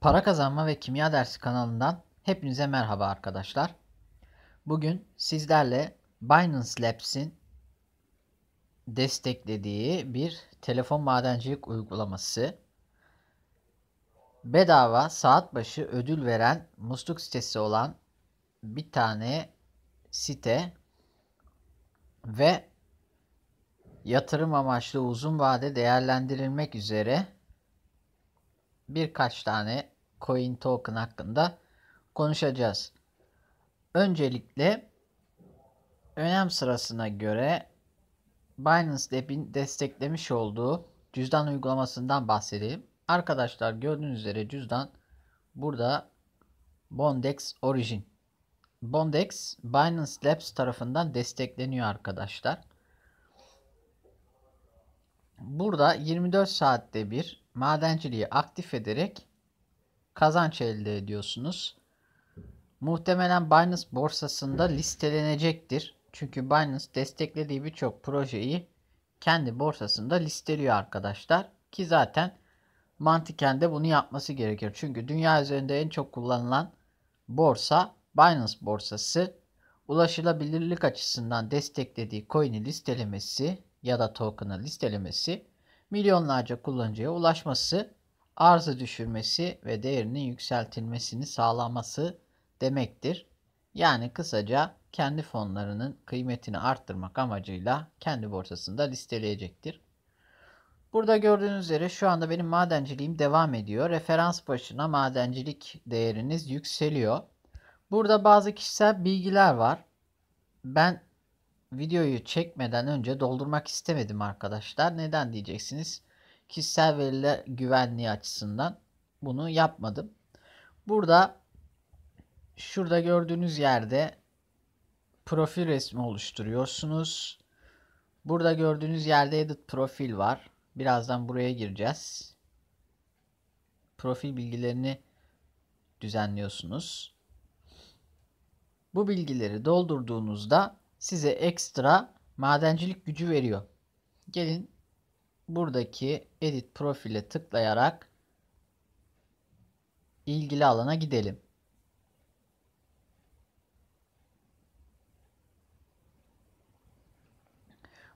Para Kazanma ve Kimya Dersi kanalından hepinize merhaba arkadaşlar. Bugün sizlerle Binance Labs'in desteklediği bir telefon madencilik uygulaması bedava saat başı ödül veren musluk sitesi olan bir tane site ve yatırım amaçlı uzun vade değerlendirilmek üzere birkaç tane coin token hakkında konuşacağız. Öncelikle önem sırasına göre Binance Lab'in desteklemiş olduğu cüzdan uygulamasından bahsedeyim. Arkadaşlar gördüğünüz üzere cüzdan burada Bondex Origin. Bondex Binance Labs tarafından destekleniyor arkadaşlar. Burada 24 saatte bir madenciliği aktif ederek kazanç elde ediyorsunuz. Muhtemelen Binance borsasında listelenecektir. Çünkü Binance desteklediği birçok projeyi kendi borsasında listeliyor arkadaşlar. Ki zaten mantıken de bunu yapması gerekir. Çünkü dünya üzerinde en çok kullanılan borsa Binance borsası ulaşılabilirlik açısından desteklediği coin'i listelemesi ya da token'ı listelemesi milyonlarca kullanıcıya ulaşması, arzı düşürmesi ve değerinin yükseltilmesini sağlaması demektir. Yani kısaca kendi fonlarının kıymetini arttırmak amacıyla kendi borsasında listeleyecektir. Burada gördüğünüz üzere şu anda benim madenciliğim devam ediyor. Referans başına madencilik değeriniz yükseliyor. Burada bazı kişisel bilgiler var. Ben videoyu çekmeden önce doldurmak istemedim arkadaşlar. Neden diyeceksiniz? Kişisel veriler güvenliği açısından bunu yapmadım. Burada şurada gördüğünüz yerde profil resmi oluşturuyorsunuz. Burada gördüğünüz yerde edit profil var. Birazdan buraya gireceğiz. Profil bilgilerini düzenliyorsunuz. Bu bilgileri doldurduğunuzda size ekstra madencilik gücü veriyor. Gelin buradaki edit profile tıklayarak ilgili alana gidelim.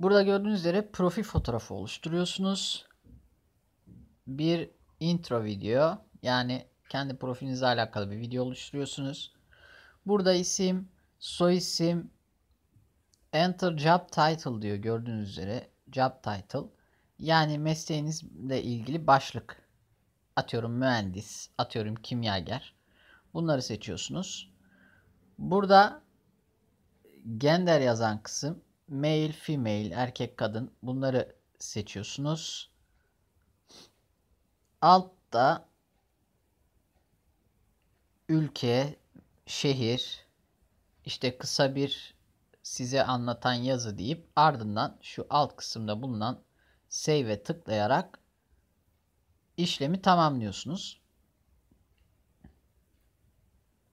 Burada gördüğünüz üzere profil fotoğrafı oluşturuyorsunuz. Bir intro video yani kendi profilinizle alakalı bir video oluşturuyorsunuz. Burada isim, soy isim, Enter job title diyor gördüğünüz üzere. Job title. Yani mesleğinizle ilgili başlık. Atıyorum mühendis, atıyorum kimyager. Bunları seçiyorsunuz. Burada gender yazan kısım male, female, erkek, kadın bunları seçiyorsunuz. Altta ülke, şehir, işte kısa bir size anlatan yazı deyip ardından şu alt kısımda bulunan save'e tıklayarak işlemi tamamlıyorsunuz.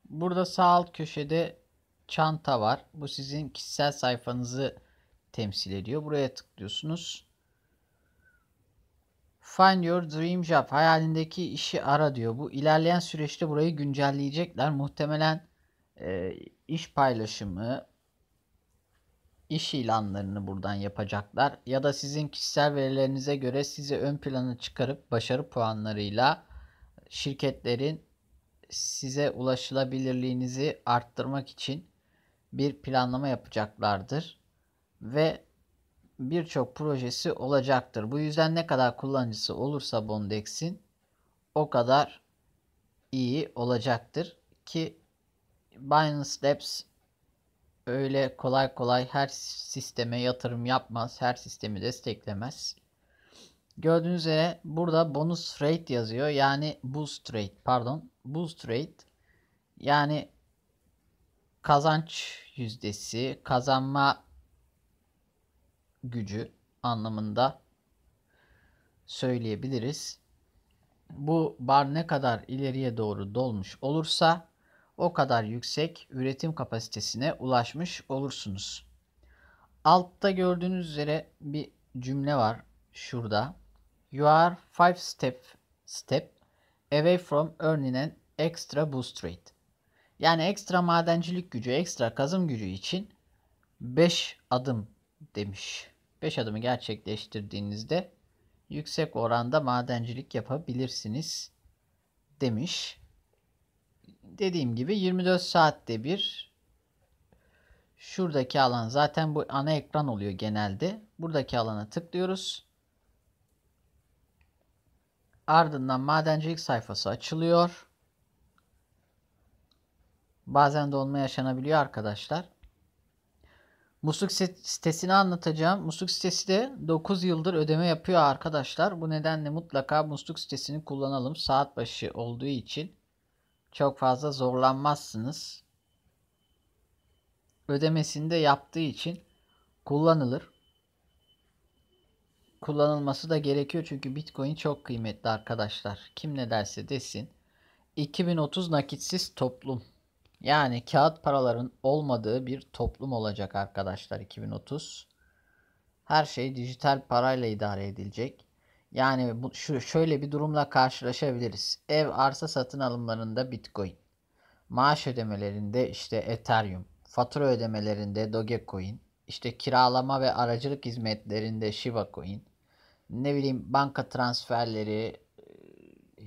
Burada sağ alt köşede çanta var. Bu sizin kişisel sayfanızı temsil ediyor. Buraya tıklıyorsunuz. Find your dream job. Hayalindeki işi ara diyor. Bu ilerleyen süreçte burayı güncelleyecekler. Muhtemelen e, iş paylaşımı, iş ilanlarını buradan yapacaklar ya da sizin kişisel verilerinize göre sizi ön plana çıkarıp başarı puanlarıyla şirketlerin size ulaşılabilirliğinizi arttırmak için bir planlama yapacaklardır ve birçok projesi olacaktır. Bu yüzden ne kadar kullanıcısı olursa Bondex'in o kadar iyi olacaktır ki Binance Labs öyle kolay kolay her sisteme yatırım yapmaz, her sistemi desteklemez. Gördüğünüz üzere burada bonus rate yazıyor. Yani boost rate pardon. Boost rate yani kazanç yüzdesi, kazanma gücü anlamında söyleyebiliriz. Bu bar ne kadar ileriye doğru dolmuş olursa o kadar yüksek üretim kapasitesine ulaşmış olursunuz. Altta gördüğünüz üzere bir cümle var şurada. You are five step step away from earning an extra boost rate. Yani ekstra madencilik gücü, ekstra kazım gücü için 5 adım demiş. 5 adımı gerçekleştirdiğinizde yüksek oranda madencilik yapabilirsiniz demiş dediğim gibi 24 saatte bir şuradaki alan zaten bu ana ekran oluyor genelde. Buradaki alana tıklıyoruz. Ardından madencilik sayfası açılıyor. Bazen dolma yaşanabiliyor arkadaşlar. Musluk sitesini anlatacağım. Musluk sitesi de 9 yıldır ödeme yapıyor arkadaşlar. Bu nedenle mutlaka musluk sitesini kullanalım. Saat başı olduğu için çok fazla zorlanmazsınız. Ödemesini de yaptığı için kullanılır. Kullanılması da gerekiyor çünkü Bitcoin çok kıymetli arkadaşlar. Kim ne derse desin. 2030 nakitsiz toplum. Yani kağıt paraların olmadığı bir toplum olacak arkadaşlar 2030. Her şey dijital parayla idare edilecek. Yani bu, şu şöyle bir durumla karşılaşabiliriz. Ev arsa satın alımlarında Bitcoin, maaş ödemelerinde işte Ethereum, fatura ödemelerinde Dogecoin, işte kiralama ve aracılık hizmetlerinde Shiba Coin, ne bileyim banka transferleri, e,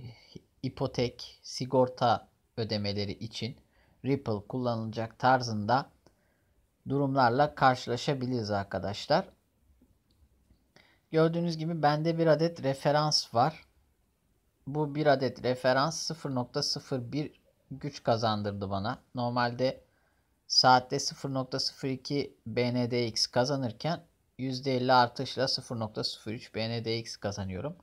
ipotek, sigorta ödemeleri için Ripple kullanılacak tarzında durumlarla karşılaşabiliriz arkadaşlar. Gördüğünüz gibi bende bir adet referans var. Bu bir adet referans 0.01 güç kazandırdı bana. Normalde saatte 0.02 BNDX kazanırken %50 artışla 0.03 BNDX kazanıyorum.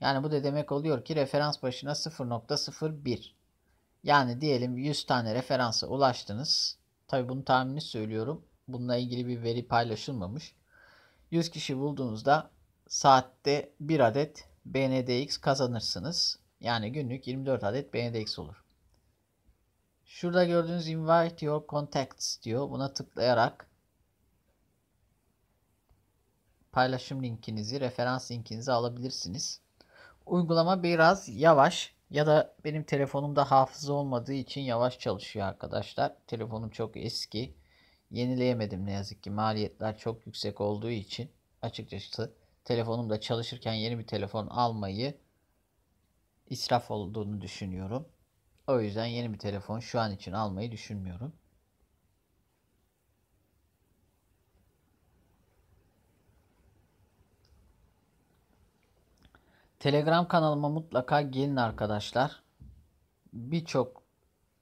Yani bu da demek oluyor ki referans başına 0.01. Yani diyelim 100 tane referansa ulaştınız. Tabi bunu tahmini söylüyorum. Bununla ilgili bir veri paylaşılmamış. 100 kişi bulduğunuzda saatte 1 adet BNDX kazanırsınız. Yani günlük 24 adet BNDX olur. Şurada gördüğünüz invite your contacts diyor. Buna tıklayarak paylaşım linkinizi, referans linkinizi alabilirsiniz. Uygulama biraz yavaş ya da benim telefonumda hafıza olmadığı için yavaş çalışıyor arkadaşlar. Telefonum çok eski. Yenileyemedim ne yazık ki maliyetler çok yüksek olduğu için açıkçası telefonum da çalışırken yeni bir telefon almayı israf olduğunu düşünüyorum. O yüzden yeni bir telefon şu an için almayı düşünmüyorum. Telegram kanalıma mutlaka gelin arkadaşlar. Birçok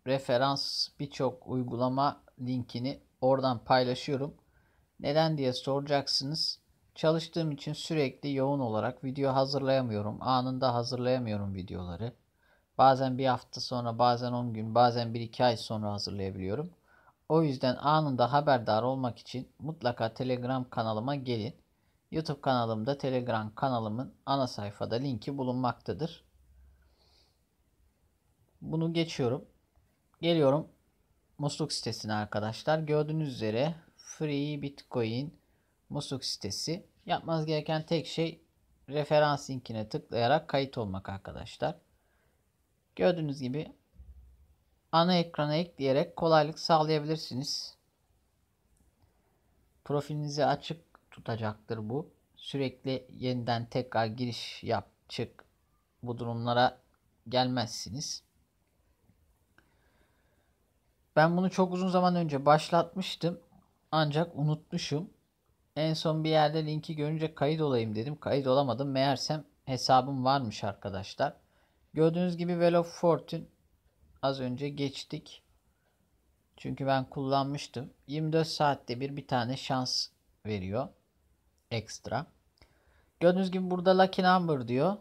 referans, birçok uygulama linkini oradan paylaşıyorum. Neden diye soracaksınız. Çalıştığım için sürekli yoğun olarak video hazırlayamıyorum. Anında hazırlayamıyorum videoları. Bazen bir hafta sonra, bazen 10 gün, bazen 1-2 ay sonra hazırlayabiliyorum. O yüzden anında haberdar olmak için mutlaka Telegram kanalıma gelin. YouTube kanalımda Telegram kanalımın ana sayfada linki bulunmaktadır. Bunu geçiyorum. Geliyorum musluk sitesine arkadaşlar. Gördüğünüz üzere Free Bitcoin musluk sitesi. Yapmanız gereken tek şey referans linkine tıklayarak kayıt olmak arkadaşlar. Gördüğünüz gibi ana ekrana ekleyerek kolaylık sağlayabilirsiniz. Profilinizi açık tutacaktır bu. Sürekli yeniden tekrar giriş yap çık bu durumlara gelmezsiniz. Ben bunu çok uzun zaman önce başlatmıştım. Ancak unutmuşum. En son bir yerde linki görünce kayıt olayım dedim. Kayıt olamadım. Meğersem hesabım varmış arkadaşlar. Gördüğünüz gibi Velo Fortune az önce geçtik. Çünkü ben kullanmıştım. 24 saatte bir bir tane şans veriyor. Ekstra. Gördüğünüz gibi burada lucky number diyor.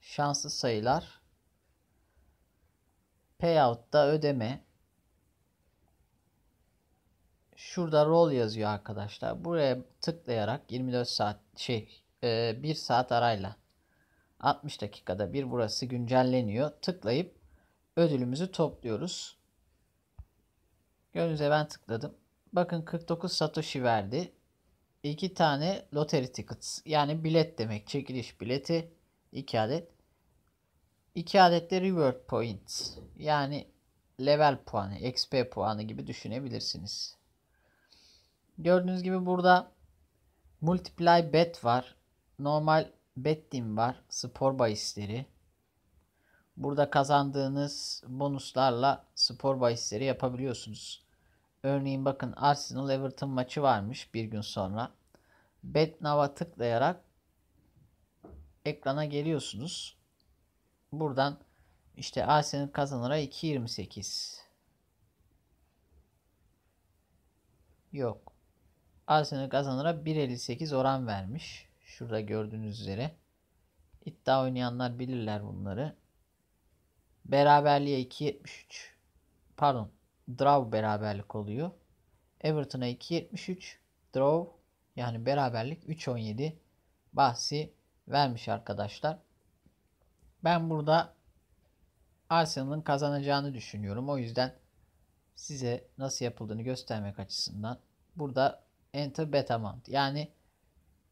Şanslı sayılar. da ödeme şurada rol yazıyor arkadaşlar. Buraya tıklayarak 24 saat şey e, 1 saat arayla 60 dakikada bir burası güncelleniyor. Tıklayıp ödülümüzü topluyoruz. Gönlünüze ben tıkladım. Bakın 49 Satoshi verdi. 2 tane lottery tickets yani bilet demek. Çekiliş bileti 2 adet. 2 adet de reward points yani level puanı, XP puanı gibi düşünebilirsiniz. Gördüğünüz gibi burada multiply bet var. Normal betting var. Spor bahisleri. Burada kazandığınız bonuslarla spor bahisleri yapabiliyorsunuz. Örneğin bakın Arsenal Everton maçı varmış bir gün sonra. Bet Betnav'a tıklayarak ekrana geliyorsunuz. Buradan işte Arsenal kazanıra 2.28. Yok. Arsenal kazanıra 1.58 oran vermiş. Şurada gördüğünüz üzere. İddia oynayanlar bilirler bunları. Beraberliğe 2.73. Pardon. Draw beraberlik oluyor. Everton'a 2.73. Draw yani beraberlik 3.17 bahsi vermiş arkadaşlar. Ben burada Arsenal'ın kazanacağını düşünüyorum. O yüzden size nasıl yapıldığını göstermek açısından burada enter bet amount. Yani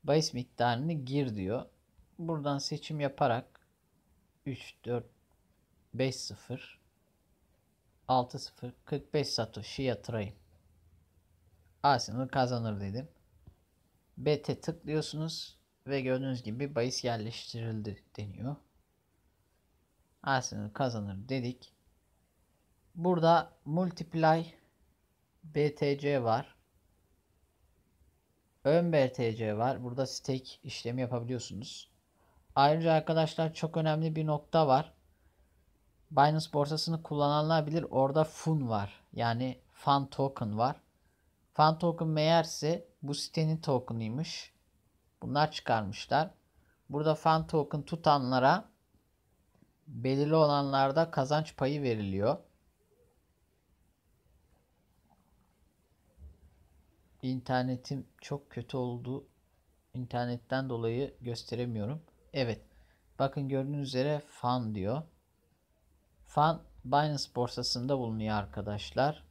bahis miktarını gir diyor. Buradan seçim yaparak 3, 4, 5, 0 6, 0, 45 satoshi yatırayım. Arsenal kazanır dedim. Bet'e tıklıyorsunuz ve gördüğünüz gibi bahis yerleştirildi deniyor. Arsenal kazanır dedik. Burada multiply BTC var. Ön BTC var. Burada stake işlemi yapabiliyorsunuz. Ayrıca arkadaşlar çok önemli bir nokta var. Binance borsasını kullananlar bilir. Orada FUN var. Yani Fun Token var. Fun Token meğerse bu sitenin tokenıymış. Bunlar çıkarmışlar. Burada Fun Token tutanlara belirli olanlarda kazanç payı veriliyor. İnternetim çok kötü oldu. İnternetten dolayı gösteremiyorum. Evet. Bakın gördüğünüz üzere fan diyor. Fan Binance borsasında bulunuyor arkadaşlar.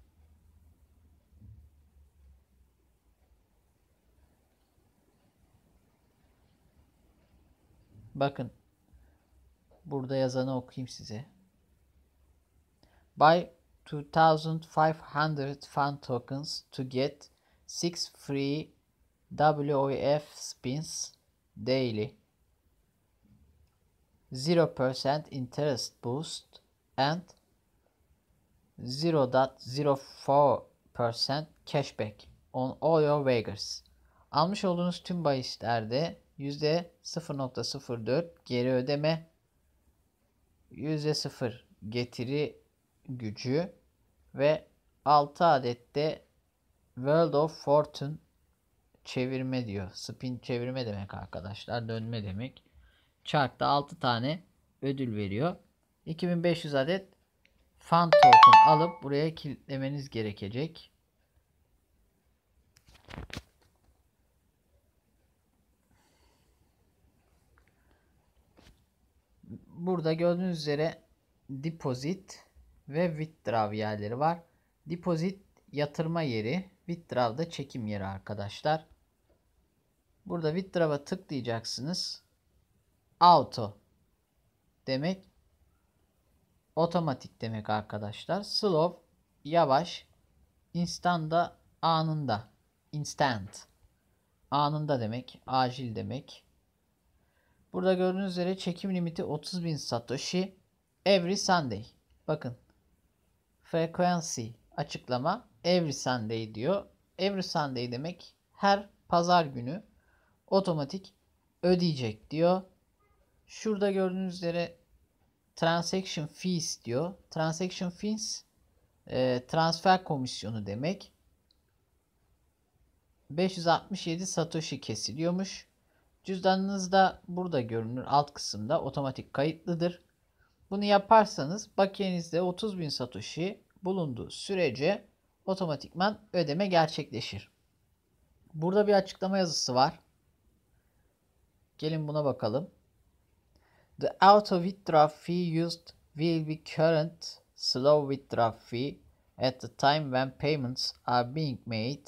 Bakın burada yazanı okuyayım size. Buy 2500 fan tokens to get Six Free WOF Spins Daily 0% Interest Boost and 0.04% Cashback on all your wagers. Almış olduğunuz tüm bahislerde %0.04 geri ödeme, %0 getiri gücü ve 6 adette World of Fortune çevirme diyor. Spin çevirme demek arkadaşlar. Dönme demek. Çarkta 6 tane ödül veriyor. 2500 adet fan token alıp buraya kilitlemeniz gerekecek. Burada gördüğünüz üzere deposit ve withdraw yerleri var. Deposit yatırma yeri. Withdraw da çekim yeri arkadaşlar. Burada withdraw'a tıklayacaksınız. Auto demek otomatik demek arkadaşlar. Slow yavaş. instant da anında. Instant. Anında demek. Acil demek. Burada gördüğünüz üzere çekim limiti 30.000 satoshi every Sunday. Bakın. Frequency açıklama every Sunday diyor. Every Sunday demek her pazar günü otomatik ödeyecek diyor. Şurada gördüğünüz üzere transaction fees diyor. Transaction fees e, transfer komisyonu demek. 567 satoshi kesiliyormuş. Cüzdanınız da burada görünür alt kısımda otomatik kayıtlıdır. Bunu yaparsanız bakiyenizde 30.000 satoshi bulunduğu sürece otomatikman ödeme gerçekleşir. Burada bir açıklama yazısı var. Gelin buna bakalım. The auto withdrawal fee used will be current slow withdrawal fee at the time when payments are being made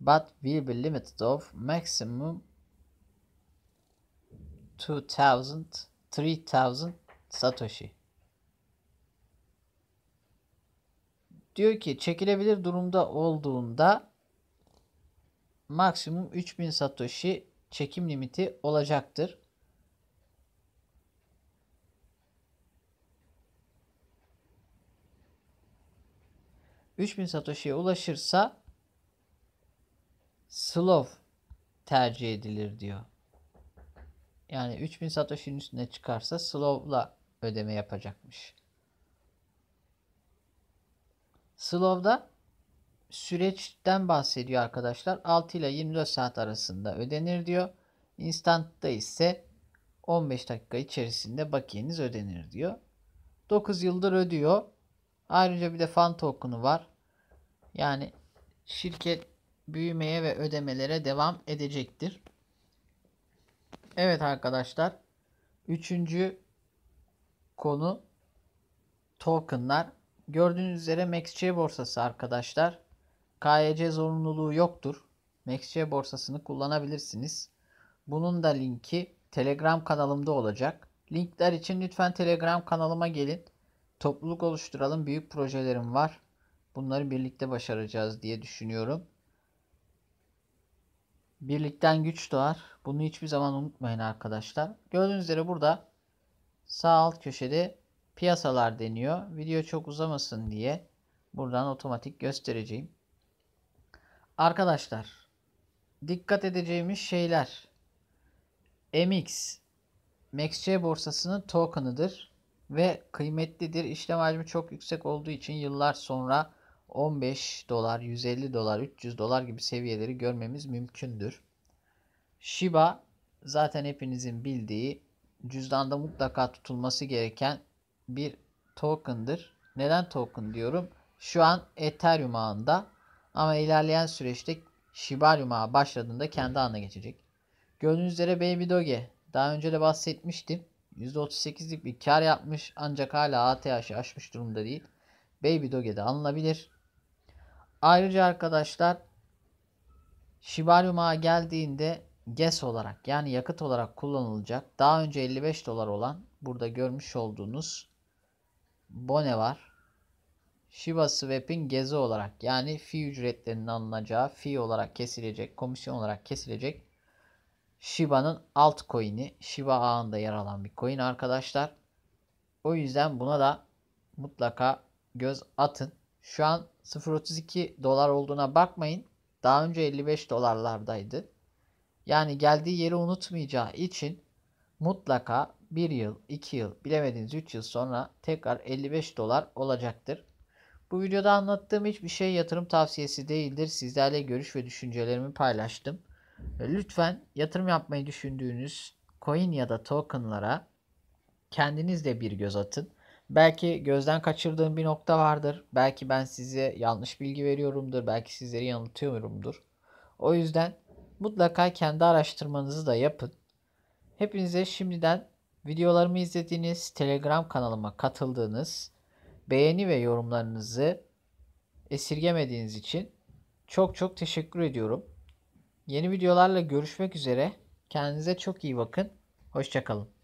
but will be limited of maximum 2000 3000 satoshi. Diyor ki çekilebilir durumda olduğunda maksimum 3000 satoshi çekim limiti olacaktır. ...3000 Satoshi'ye ulaşırsa... ...Slow... ...tercih edilir diyor. Yani 3000 Satoshi'nin üstüne çıkarsa Slow'la ödeme yapacakmış. Slow'da süreçten bahsediyor arkadaşlar. 6 ile 24 saat arasında ödenir diyor. Instant'ta ise 15 dakika içerisinde bakiyeniz ödenir diyor. 9 yıldır ödüyor. Ayrıca bir de fan token'u var. Yani şirket büyümeye ve ödemelere devam edecektir. Evet arkadaşlar. Üçüncü konu tokenlar. Gördüğünüz üzere MaxC borsası arkadaşlar. KYC e zorunluluğu yoktur. MaxC borsasını kullanabilirsiniz. Bunun da linki Telegram kanalımda olacak. Linkler için lütfen Telegram kanalıma gelin. Topluluk oluşturalım. Büyük projelerim var. Bunları birlikte başaracağız diye düşünüyorum. Birlikten güç doğar. Bunu hiçbir zaman unutmayın arkadaşlar. Gördüğünüz üzere burada sağ alt köşede piyasalar deniyor. Video çok uzamasın diye buradan otomatik göstereceğim. Arkadaşlar dikkat edeceğimiz şeyler MX MXC borsasının token'ıdır ve kıymetlidir. İşlem hacmi çok yüksek olduğu için yıllar sonra 15 dolar, 150 dolar, 300 dolar gibi seviyeleri görmemiz mümkündür. Shiba zaten hepinizin bildiği cüzdanda mutlaka tutulması gereken bir token'dır. Neden token diyorum? Şu an Ethereum ağında ama ilerleyen süreçte Shibarium ağı başladığında kendi ağına geçecek. Gördüğünüz üzere Baby Doge daha önce de bahsetmiştim. %38'lik bir kar yapmış ancak hala ATH'i aşmış durumda değil. Baby Doge de alınabilir. Ayrıca arkadaşlar Shibarium ağı geldiğinde gas e olarak yani yakıt olarak kullanılacak daha önce 55 dolar olan burada görmüş olduğunuz bone var. Shiba Swap'in gezi olarak yani fi ücretlerinin alınacağı fi olarak kesilecek, komisyon olarak kesilecek Shiba'nın alt altcoin'i Shiba ağında yer alan bir coin arkadaşlar. O yüzden buna da mutlaka göz atın. Şu an 0.32 dolar olduğuna bakmayın. Daha önce 55 dolarlardaydı. Yani geldiği yeri unutmayacağı için mutlaka 1 yıl, 2 yıl, bilemediğiniz 3 yıl sonra tekrar 55 dolar olacaktır. Bu videoda anlattığım hiçbir şey yatırım tavsiyesi değildir. Sizlerle görüş ve düşüncelerimi paylaştım. Lütfen yatırım yapmayı düşündüğünüz coin ya da tokenlara kendiniz de bir göz atın. Belki gözden kaçırdığım bir nokta vardır. Belki ben size yanlış bilgi veriyorumdur. Belki sizleri yanıltıyorumdur. O yüzden mutlaka kendi araştırmanızı da yapın. Hepinize şimdiden videolarımı izlediğiniz, Telegram kanalıma katıldığınız, beğeni ve yorumlarınızı esirgemediğiniz için çok çok teşekkür ediyorum. Yeni videolarla görüşmek üzere. Kendinize çok iyi bakın. Hoşçakalın.